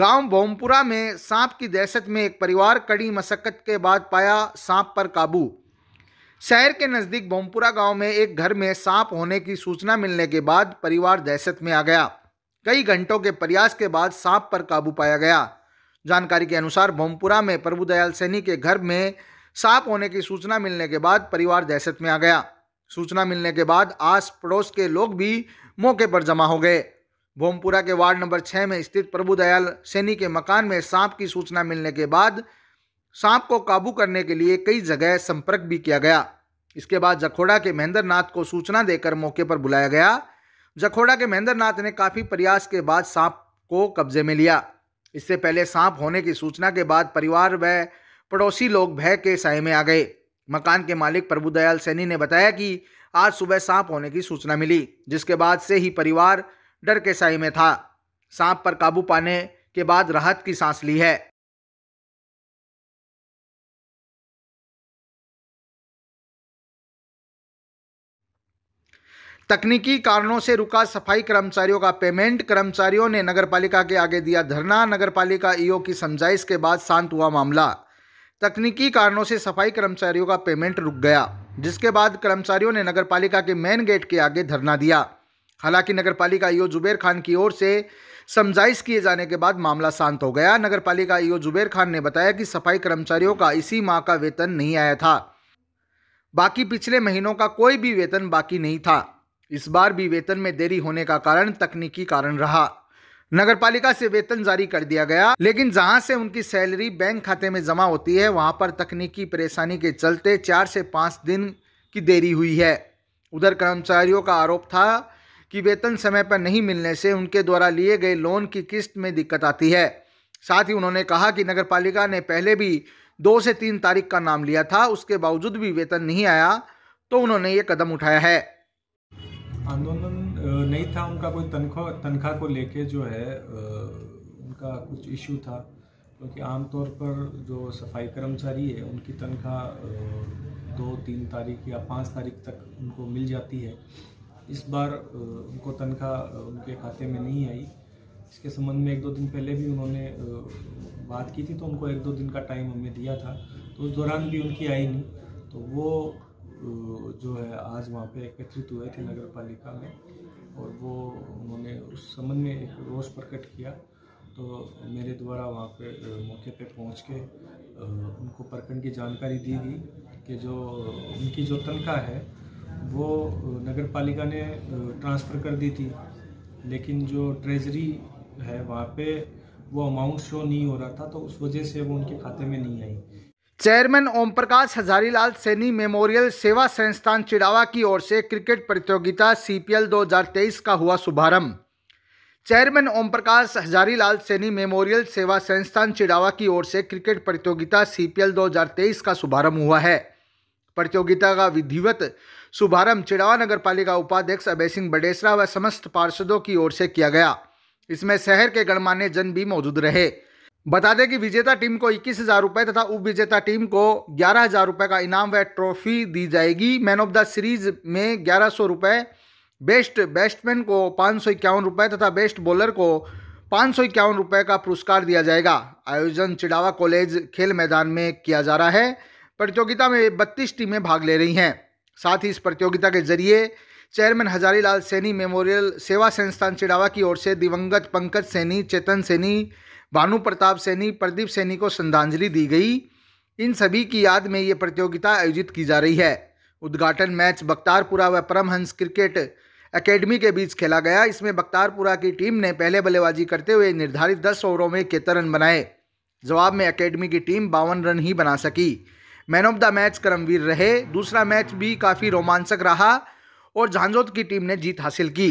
गांव बोमपुरा में सांप की दहशत में एक परिवार कड़ी मशक्क़त के बाद पाया सांप पर काबू शहर के नज़दीक बोमपुरा गांव में एक घर में सांप होने की सूचना मिलने के बाद परिवार दहशत में आ गया कई घंटों के प्रयास के बाद सांप पर काबू पाया गया जानकारी के अनुसार बोमपुरा में प्रभुदयाल सैनी के घर में सांप होने की सूचना मिलने के बाद परिवार दहशत में आ गया सूचना मिलने के बाद आस पड़ोस के लोग भी मौके पर जमा हो गए भोमपुरा के वार्ड नंबर छः में स्थित प्रभु दयाल सैनी के मकान में सांप की सूचना मिलने के बाद सांप को काबू करने के लिए कई जगह संपर्क भी किया गया इसके बाद जखोड़ा के महेंद्र नाथ को सूचना देकर मौके पर बुलाया गया जखोड़ा के महेंद्र नाथ ने काफ़ी प्रयास के बाद सांप को कब्जे में लिया इससे पहले सांप होने की सूचना के बाद परिवार व पड़ोसी लोग भय के साय में आ गए मकान के मालिक प्रभुदयाल सैनी ने बताया कि आज सुबह सांप होने की सूचना मिली जिसके बाद से ही परिवार डर के साई में था सांप पर काबू पाने के बाद राहत की सांस ली है तकनीकी कारणों से रुका सफाई कर्मचारियों का पेमेंट कर्मचारियों ने नगरपालिका के आगे दिया धरना नगरपालिका ईओ की समझाइश के बाद शांत हुआ मामला तकनीकी कारणों से सफाई कर्मचारियों का पेमेंट रुक गया जिसके बाद कर्मचारियों ने नगरपालिका के मेन गेट के आगे धरना दिया हालांकि नगरपालिका ईओ जुबेर खान की ओर से समझाइश किए जाने के बाद मामला शांत हो गया नगरपालिका ईओ जुबेर खान ने बताया कि सफाई कर्मचारियों का इसी माह का वेतन नहीं आया था बाकी पिछले महीनों का कोई भी वेतन बाकी नहीं था इस बार भी वेतन में देरी होने का कारण तकनीकी कारण रहा नगरपालिका से वेतन जारी कर दिया गया लेकिन जहां से उनकी सैलरी बैंक खाते में जमा होती है वहां पर तकनीकी परेशानी के चलते चार से पाँच दिन की देरी हुई है उधर कर्मचारियों का आरोप था कि वेतन समय पर नहीं मिलने से उनके द्वारा लिए गए लोन की किस्त में दिक्कत आती है साथ ही उन्होंने कहा कि पालिका ने पहले भी दो से तीन तारीख का नाम लिया था उसके बावजूद भी वेतन नहीं आया तो उन्होंने ये कदम उठाया है आंदोलन नहीं था उनका कोई तनख्वाह तनख्वाह को लेके जो है उनका कुछ इशू था क्योंकि तो आमतौर पर जो सफाई कर्मचारी है उनकी तनख्वाह दो तीन तारीख या पाँच तारीख तक उनको मिल जाती है इस बार उनको तनख्वाह उनके खाते में नहीं आई इसके संबंध में एक दो दिन पहले भी उन्होंने बात की थी तो उनको एक दो दिन का टाइम हमें दिया था तो उस दौरान भी उनकी आई नहीं तो वो जो है आज वहाँ पे एकत्रित हुए थे नगर पालिका में और वो उन्होंने उस संबंध में एक रोष प्रकट किया तो मेरे द्वारा वहाँ पे मौके पे पहुँच के उनको प्रकरण की जानकारी दी गई कि जो उनकी जो तनख्वाह है वो नगर पालिका ने ट्रांसफ़र कर दी थी लेकिन जो ट्रेजरी है वहाँ पे वो अमाउंट शो नहीं हो रहा था तो उस वजह से वो उनके खाते में नहीं आई चेयरमैन ओम प्रकाश हजारीलाल सैनी मेमोरियल सेवा संस्थान चिड़ावा की ओर से क्रिकेट प्रतियोगिता सीपीएल 2023 का हुआ शुभारंभ चेयरमैन ओम प्रकाश हजारीलाल सैनी मेमोरियल सेवा संस्थान चिड़ावा की ओर से क्रिकेट प्रतियोगिता सीपीएल 2023 का शुभारंभ हुआ है प्रतियोगिता का विधिवत शुभारंभ चिड़ावा नगर पालिका उपाध्यक्ष अभय सिंह बडेसरा व समस्त पार्षदों की ओर से किया गया इसमें शहर के गणमान्य जन भी मौजूद रहे बता दें कि विजेता टीम को इक्कीस हजार रुपए तथा उप विजेता टीम को ग्यारह हजार रुपये का इनाम व ट्रॉफी दी जाएगी मैन ऑफ द सीरीज में ग्यारह सौ रुपए बेस्ट बैट्समैन को पाँच सौ इक्यावन रुपए तथा बेस्ट बॉलर को पाँच सौ इक्यावन रुपए का पुरस्कार दिया जाएगा आयोजन चिड़ावा कॉलेज खेल मैदान में किया जा रहा है प्रतियोगिता में बत्तीस टीमें भाग ले रही हैं साथ ही इस प्रतियोगिता के जरिए चेयरमैन हजारीलाल सैनी मेमोरियल सेवा संस्थान चिड़ावा की ओर से दिवंगत पंकज सैनी चेतन सैनी भानु प्रताप सैनी प्रदीप सैनी को श्रद्धांजलि दी गई इन सभी की याद में ये प्रतियोगिता आयोजित की जा रही है उद्घाटन मैच बख्तारपुरा व परमहंस क्रिकेट एकेडमी के बीच खेला गया इसमें बख्तारपुरा की टीम ने पहले बल्लेबाजी करते हुए निर्धारित दस ओवरों में इकहत्तर रन बनाए जवाब में एकेडमी की टीम बावन रन ही बना सकी man of the match Karamvir रहे दूसरा मैच भी काफ़ी रोमांचक रहा और झांझोद की टीम ने जीत हासिल की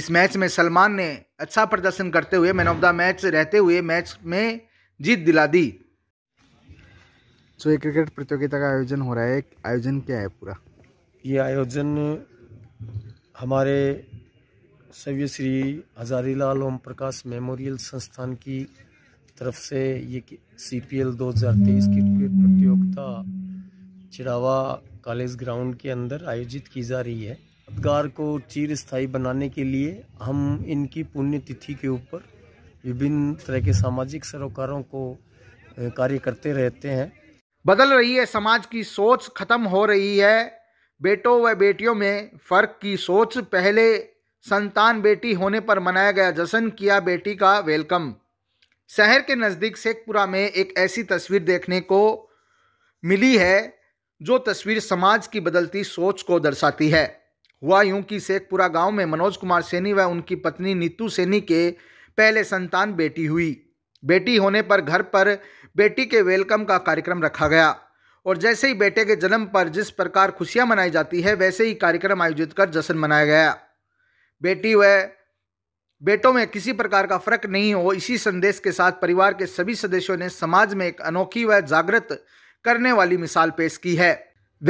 इस मैच में सलमान ने अच्छा प्रदर्शन करते हुए मैन ऑफ द मैच रहते हुए मैच में जीत दिला दी तो ये क्रिकेट प्रतियोगिता का आयोजन हो रहा है आयोजन क्या है पूरा ये आयोजन हमारे सव्य श्री हजारीलाल ओम प्रकाश मेमोरियल संस्थान की तरफ से ये सी पी एल दो हज़ार तेईस क्रिकेट प्रतियोगिता चिड़ावा कॉलेज ग्राउंड के अंदर आयोजित की जा रही है यादगार को चीर स्थायी बनाने के लिए हम इनकी पुण्यतिथि के ऊपर विभिन्न तरह के सामाजिक सरोकारों को कार्य करते रहते हैं बदल रही है समाज की सोच खत्म हो रही है बेटों व बेटियों में फ़र्क की सोच पहले संतान बेटी होने पर मनाया गया जश्न किया बेटी का वेलकम शहर के नज़दीक शेखपुरा में एक ऐसी तस्वीर देखने को मिली है जो तस्वीर समाज की बदलती सोच को दर्शाती है हुआ यूं कि शेखपुरा गांव में मनोज कुमार सैनी व उनकी पत्नी नीतू सैनी के पहले संतान बेटी हुई बेटी होने पर घर पर बेटी के वेलकम का कार्यक्रम रखा गया और जैसे ही बेटे के जन्म पर जिस प्रकार खुशियां मनाई जाती है वैसे ही कार्यक्रम आयोजित कर जश्न मनाया गया बेटी व बेटों में किसी प्रकार का फर्क नहीं हो इसी संदेश के साथ परिवार के सभी सदस्यों ने समाज में एक अनोखी व जागृत करने वाली मिसाल पेश की है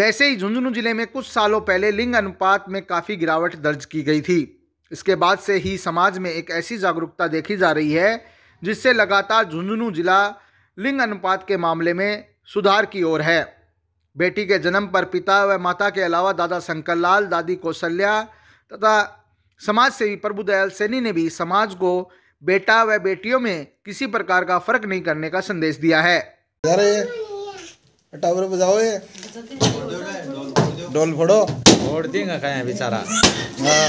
वैसे ही झुंझुनू जिले में कुछ सालों पहले लिंग अनुपात में काफ़ी गिरावट दर्ज की गई थी इसके बाद से ही समाज में एक ऐसी जागरूकता देखी जा रही है जिससे लगातार झुंझुनू जिला लिंग अनुपात के मामले में सुधार की ओर है बेटी के जन्म पर पिता व माता के अलावा दादा शंकर लाल दादी कौशल्या तथा समाज सेवी प्रभुदयाल सैनी ने भी समाज को बेटा व बेटियों में किसी प्रकार का फर्क नहीं करने का संदेश दिया है टावर बजाओ ये डोल फोड़ो फोड़ बेचारा हाँ।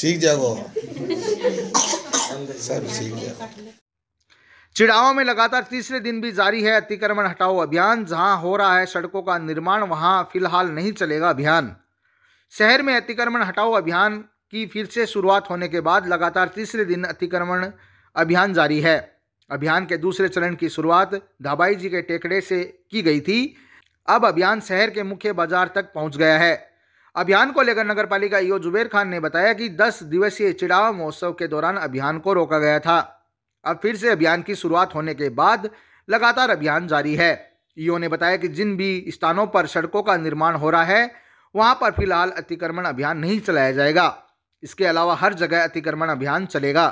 सीख जाओ सब सीख जाओ चिड़ावा में लगातार तीसरे दिन भी जारी है अतिक्रमण हटाओ अभियान जहां हो रहा है सड़कों का निर्माण वहां फिलहाल नहीं चलेगा अभियान शहर में अतिक्रमण हटाओ अभियान की फिर से शुरुआत होने के बाद लगातार तीसरे दिन अतिक्रमण अभियान जारी है अभियान के दूसरे चरण की शुरुआत धाबाई जी के टेकड़े से की गई थी अब अभियान शहर के मुख्य बाजार तक पहुंच गया है अभियान को लेकर नगर पालिका ईओ जुबेर खान ने बताया कि 10 दिवसीय चिड़ावा महोत्सव के दौरान अभियान को रोका गया था अब फिर से अभियान की शुरुआत होने के बाद लगातार अभियान जारी है ईओ ने बताया कि जिन भी स्थानों पर सड़कों का निर्माण हो रहा है वहां पर फिलहाल अतिक्रमण अभियान नहीं चलाया जाएगा इसके अलावा हर जगह अतिक्रमण अभियान चलेगा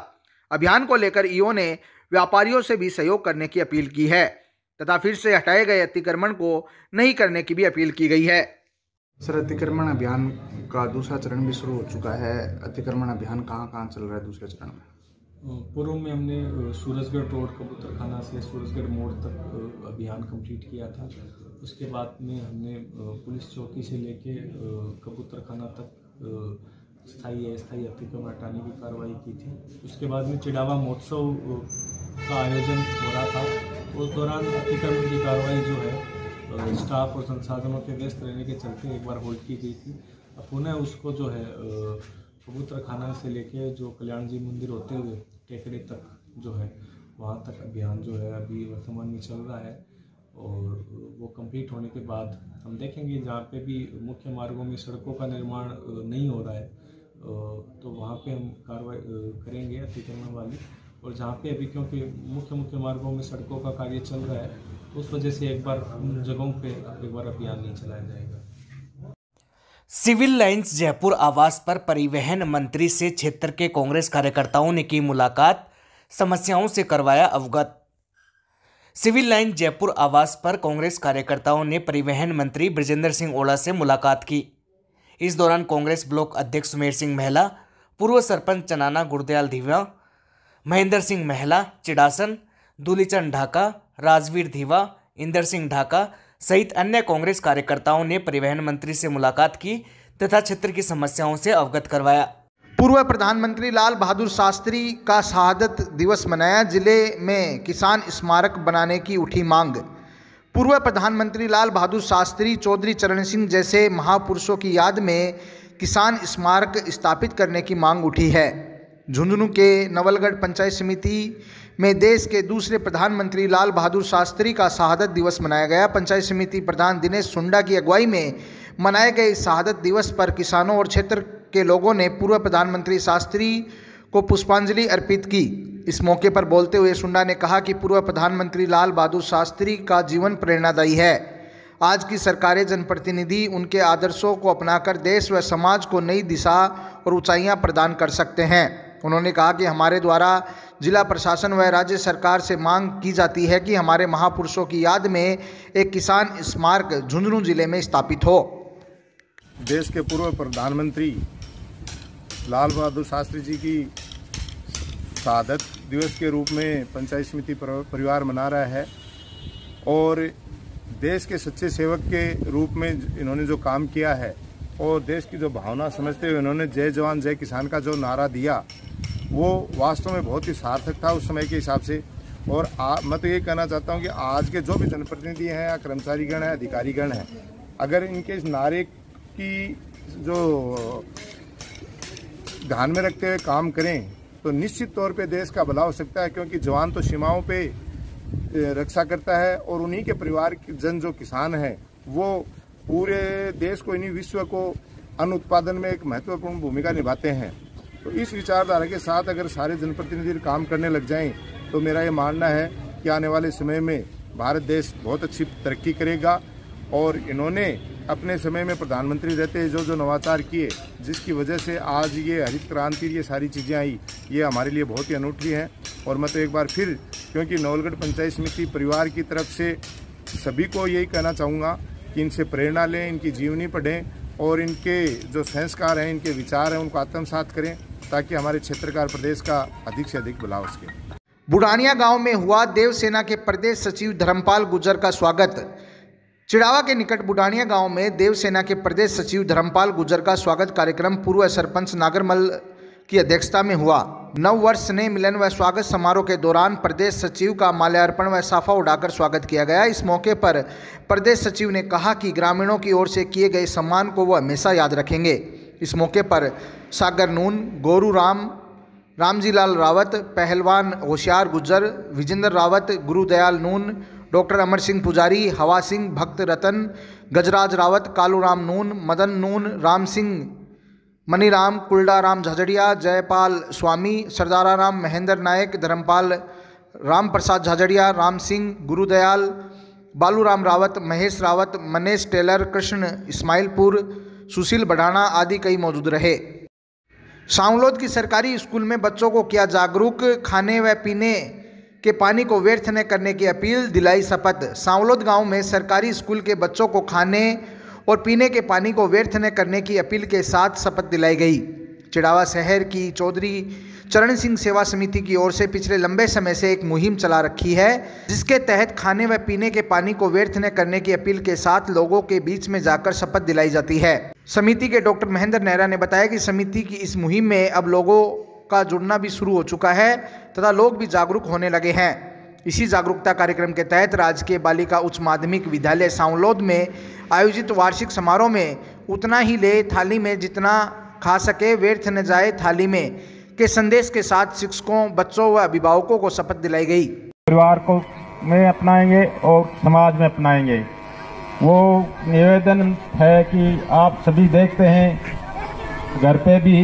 अभियान को लेकर ईओ ने व्यापारियों से भी सहयोग करने की अपील की है तथा फिर से हटाए गए अतिक्रमण को नहीं करने की भी अपील की गई है सर अतिक्रमण अभियान का दूसरा चरण भी शुरू हो चुका है अतिक्रमण अभियान कहाँ कहाँ चल रहा है दूसरे चरण में पूर्व में हमने सूरजगढ़ रोड कबूतरखाना से सूरजगढ़ मोड़ तक अभियान कंप्लीट किया था उसके बाद में हमने पुलिस चौकी से लेके कबूतरखाना तक स्थायी अस्थायी अतिक्रम हटाने की कार्रवाई की थी उसके बाद में चिड़ावा महोत्सव का आयोजन हो रहा था उस दौरान अतिक्रमण की कार्रवाई जो है स्टाफ और संसाधनों के व्यस्त रहने के चलते एक बार होल्ड की गई थी अब पुनः उसको जो है कबूतर खाना से लेके जो कल्याण जी मंदिर होते हुए टेकड़े तक जो है वहाँ तक अभियान जो है अभी वर्तमान में चल रहा है और वो कंप्लीट होने के बाद हम देखेंगे जहाँ पे भी मुख्य मार्गों में सड़कों का निर्माण नहीं हो रहा है तो वहाँ पे हम कार्रवाई करेंगे अतिक्रमण वाली और जहाँ पे अभी क्योंकि मुख्य मुख्य मार्गों में सड़कों का कार्य चल रहा है उस वजह से एक बार उन जगहों पे एक बार अभियान नहीं चलाया जाएगा सिविल लाइंस जयपुर आवास पर परिवहन मंत्री से क्षेत्र के कांग्रेस कार्यकर्ताओं ने की मुलाकात समस्याओं से करवाया अवगत सिविल लाइन जयपुर आवास पर कांग्रेस कार्यकर्ताओं ने परिवहन मंत्री ब्रजेंद्र सिंह ओला से मुलाकात की इस दौरान कांग्रेस ब्लॉक अध्यक्ष सुमेर सिंह महला पूर्व सरपंच चनाना गुरदयाल धीवा महेंद्र सिंह महला चिड़ासन दुलीचंद ढाका राजवीर धीवा इंदर सिंह ढाका सहित अन्य कांग्रेस कार्यकर्ताओं ने परिवहन मंत्री से मुलाकात की तथा क्षेत्र की समस्याओं से अवगत करवाया पूर्व प्रधानमंत्री लाल बहादुर शास्त्री का शहादत दिवस मनाया जिले में किसान स्मारक बनाने की उठी मांग पूर्व प्रधानमंत्री लाल बहादुर शास्त्री चौधरी चरण सिंह जैसे महापुरुषों की याद में किसान स्मारक स्थापित करने की मांग उठी है झुंझुनू के नवलगढ़ पंचायत समिति में देश के दूसरे प्रधानमंत्री लाल बहादुर शास्त्री का शहादत दिवस मनाया गया पंचायत समिति प्रधान दिनेश सुंडा की अगुवाई में मनाए गए शहादत दिवस पर किसानों और क्षेत्र के लोगों ने पूर्व प्रधानमंत्री शास्त्री को पुष्पांजलि अर्पित की इस मौके पर बोलते हुए सुंडा ने कहा कि पूर्व प्रधानमंत्री लाल बहादुर शास्त्री का जीवन प्रेरणादायी है आज की सरकारें जनप्रतिनिधि उनके आदर्शों को अपनाकर देश व समाज को नई दिशा और ऊंचाइयां प्रदान कर सकते हैं उन्होंने कहा कि हमारे द्वारा जिला प्रशासन व राज्य सरकार से मांग की जाती है कि हमारे महापुरुषों की याद में एक किसान स्मारक झुंझुनू जिले में स्थापित हो देश के पूर्व प्रधानमंत्री लाल बहादुर शास्त्री जी की शहादत दिवस के रूप में पंचायत समिति परिवार मना रहा है और देश के सच्चे सेवक के रूप में इन्होंने जो काम किया है और देश की जो भावना समझते हुए इन्होंने जय जवान जय किसान का जो नारा दिया वो वास्तव में बहुत ही सार्थक था उस समय के हिसाब से और आ, मैं तो ये कहना चाहता हूँ कि आज के जो भी जनप्रतिनिधि हैं या कर्मचारीगण हैं अधिकारीगण हैं अगर इनके इस नारे की जो ध्यान में रखते हुए काम करें तो निश्चित तौर पे देश का भला हो सकता है क्योंकि जवान तो सीमाओं पे रक्षा करता है और उन्हीं के परिवार के जन जो किसान हैं वो पूरे देश को इन्हीं विश्व को अन्न उत्पादन में एक महत्वपूर्ण भूमिका निभाते हैं तो इस विचारधारा के साथ अगर सारे जनप्रतिनिधि काम करने लग जाएं तो मेरा ये मानना है कि आने वाले समय में भारत देश बहुत अच्छी तरक्की करेगा और इन्होंने अपने समय में प्रधानमंत्री रहते जो जो नवाचार किए जिसकी वजह से आज ये हरित क्रांति ये सारी चीज़ें आई ये हमारे लिए बहुत ही अनूठी हैं और मैं तो एक बार फिर क्योंकि नवलगढ़ पंचायत समिति परिवार की तरफ से सभी को यही कहना चाहूँगा कि इनसे प्रेरणा लें इनकी जीवनी पढ़ें और इनके जो संस्कार हैं इनके विचार हैं उनको आत्मसात करें ताकि हमारे क्षेत्र का प्रदेश का अधिक से अधिक बुलाव उसके बुढ़ानिया गांव में हुआ देवसेना के प्रदेश सचिव धर्मपाल गुजर का स्वागत चिड़ावा के निकट बुढ़ानिया गांव में देवसेना के प्रदेश सचिव धर्मपाल गुजर का स्वागत कार्यक्रम पूर्व सरपंच नागरमल की अध्यक्षता में हुआ नव वर्ष ने मिलन व स्वागत समारोह के दौरान प्रदेश सचिव का माल्यार्पण व साफा उड़ाकर स्वागत किया गया इस मौके पर प्रदेश सचिव ने कहा कि ग्रामीणों की ओर से किए गए सम्मान को वह हमेशा याद रखेंगे इस मौके पर सागर नून गोरू राम रामजीलाल रावत पहलवान होशियार गुज्जर विजेंद्र रावत गुरुदयाल नून डॉक्टर अमर सिंह पुजारी हवा सिंह भक्त रतन गजराज रावत कालूराम नून मदन नून राम सिंह मनीराम कुल्डाराम झाझड़िया जयपाल स्वामी सरदारा राम महेंद्र नायक धर्मपाल राम प्रसाद झाझड़िया राम सिंह गुरुदयाल बालू राम रावत महेश रावत मनेश टेलर कृष्ण इस्माइलपुर सुशील बढ़ाना आदि कई मौजूद रहे सांवलोद की सरकारी स्कूल में बच्चों को किया जागरूक खाने व पीने के पानी को व्यर्थ न करने की अपील दिलाई शपथ सांवलोद गांव में सरकारी स्कूल के बच्चों को खाने और पीने के पानी को व्यर्थ न करने की अपील के साथ शपथ दिलाई गई चिड़ावा शहर की चौधरी चरण सिंह सेवा समिति की ओर से पिछले लंबे समय से एक मुहिम चला रखी है जिसके तहत खाने व पीने के पानी को व्यर्थ न करने की अपील के साथ लोगों के बीच में जाकर शपथ दिलाई जाती है समिति के डॉक्टर महेंद्र नेहरा ने बताया कि समिति की इस मुहिम में अब लोगों का जुड़ना भी शुरू हो चुका है तथा लोग भी जागरूक होने लगे हैं इसी जागरूकता कार्यक्रम के तहत राजकीय बालिका उच्च माध्यमिक विद्यालय सावलोद में आयोजित वार्षिक समारोह में उतना ही ले थाली में जितना खा सके व्यर्थ न जाए थाली में के संदेश के साथ शिक्षकों बच्चों व अभिभावकों को शपथ दिलाई गई परिवार को में अपनाएंगे और समाज में अपनाएंगे वो निवेदन है कि आप सभी देखते हैं घर पे भी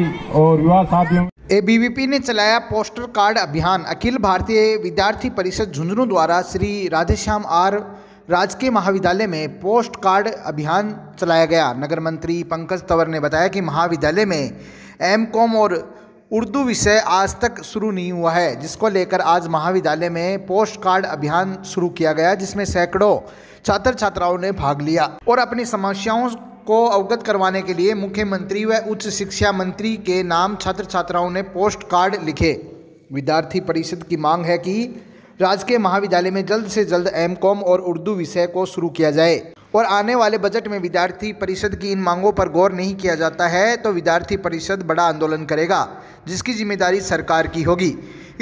और युवा साथियों एबीवीपी ने चलाया पोस्टर कार्ड अभियान अखिल भारतीय विद्यार्थी परिषद झुंझुनू द्वारा श्री राधेश्याम आर राजकीय महाविद्यालय में पोस्ट कार्ड अभियान चलाया गया नगर मंत्री पंकज तंवर ने बताया कि महाविद्यालय में एम कॉम और उर्दू विषय आज तक शुरू नहीं हुआ है जिसको लेकर आज महाविद्यालय में पोस्ट कार्ड अभियान शुरू किया गया जिसमें सैकड़ों छात्र छात्राओं ने भाग लिया और अपनी समस्याओं को अवगत करवाने के लिए मुख्यमंत्री व उच्च शिक्षा मंत्री के नाम छात्र छात्राओं ने पोस्ट कार्ड लिखे विद्यार्थी परिषद की मांग है कि राजकीय महाविद्यालय में जल्द से जल्द एम और उर्दू विषय को शुरू किया जाए और आने वाले बजट में विद्यार्थी परिषद की इन मांगों पर गौर नहीं किया जाता है तो विद्यार्थी परिषद बड़ा आंदोलन करेगा जिसकी जिम्मेदारी सरकार की होगी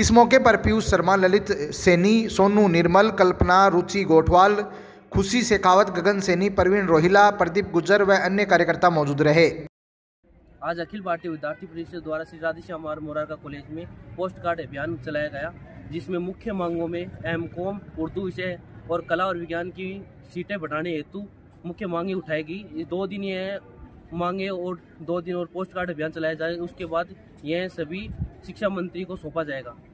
इस मौके पर पीयूष शर्मा ललित सैनी सोनू निर्मल कल्पना रुचि गोठवाल खुशी शेखावत गगन सैनी प्रवीण रोहिला प्रदीप गुजर व अन्य कार्यकर्ता मौजूद रहे आज अखिल भारतीय विद्यार्थी परिषद द्वारा श्री राधेश्याम मोरारका कॉलेज में पोस्ट कार्ड अभियान चलाया गया जिसमें मुख्य मांगों में एम कॉम उर्दू विषय और कला और विज्ञान की सीटें बढ़ाने हेतु मुख्य मांगे उठाएगी दो दिन यह मांगे और दो दिन और पोस्ट कार्ड अभियान चलाया जाए उसके बाद यह सभी शिक्षा मंत्री को सौंपा जाएगा